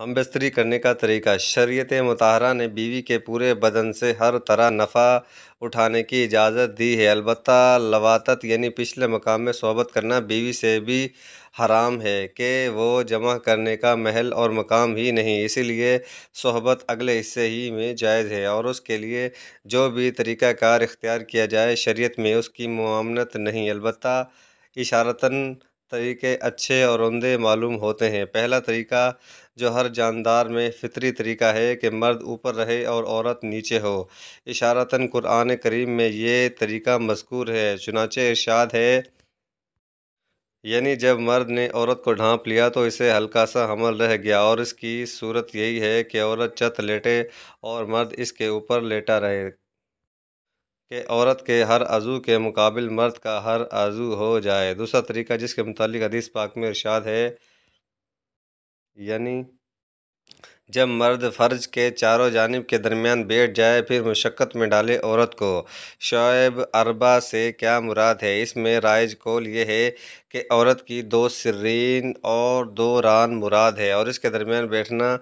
हम बिस्तरी करने का तरीका शरीयत मतहरा ने बीवी के पूरे बदन से हर तरह नफ़ा उठाने की इजाज़त दी है अलबत् लवातत यानी पिछले मकाम में सोबत करना बीवी से भी हराम है कि वो जमा करने का महल और मकाम ही नहीं इसीलिए सोहबत अगले हिस्से ही में जायज़ है और उसके लिए जो भी तरीक़ाकार इख्तियार किया जाए शरीयत में उसकी मामनत नहीं अलबत् इशारता तरीके अच्छे और उमदे मालूम होते हैं पहला तरीका जो हर जानदार में फ़ितरी तरीका है कि मर्द ऊपर रहे और औरत नीचे हो इशारता कुरान करीम में ये तरीका मशकूर है चुनाचे इरशाद है यानी जब मर्द ने औरत को ढांप लिया तो इसे हल्का सा हमल रह गया और इसकी सूरत यही है कि औरत चत लेटे और मर्द इसके ऊपर लेटा रहे कि औरत के हर आजू के मुकाबिल मर्द का हर आजू हो जाए दूसरा तरीका जिसके मुतालिक हदीस पाक में इरशाद है यानी जब मर्द फ़र्ज के चारों जानब के दरमियान बैठ जाए फिर मशक्क़त में डाले औरत को शोब अरबा से क्या मुराद है इसमें राइज कौल ये है कि औरत की दो सरन और दो रान मुराद है और इसके दरमियान बैठना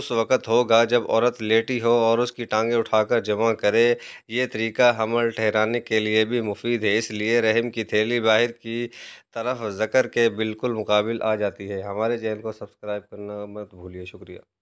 उस वक़्त होगा जब औरत लेटी हो और उसकी टांगें उठाकर जमा करे ये तरीका हमल ठहराने के लिए भी मुफीद है इसलिए रहम की थैली बाहर की तरफ जकर के बिल्कुल मुकाबिल आ जाती है हमारे चैनल को सब्सक्राइब करना मत भूलिए शुक्रिया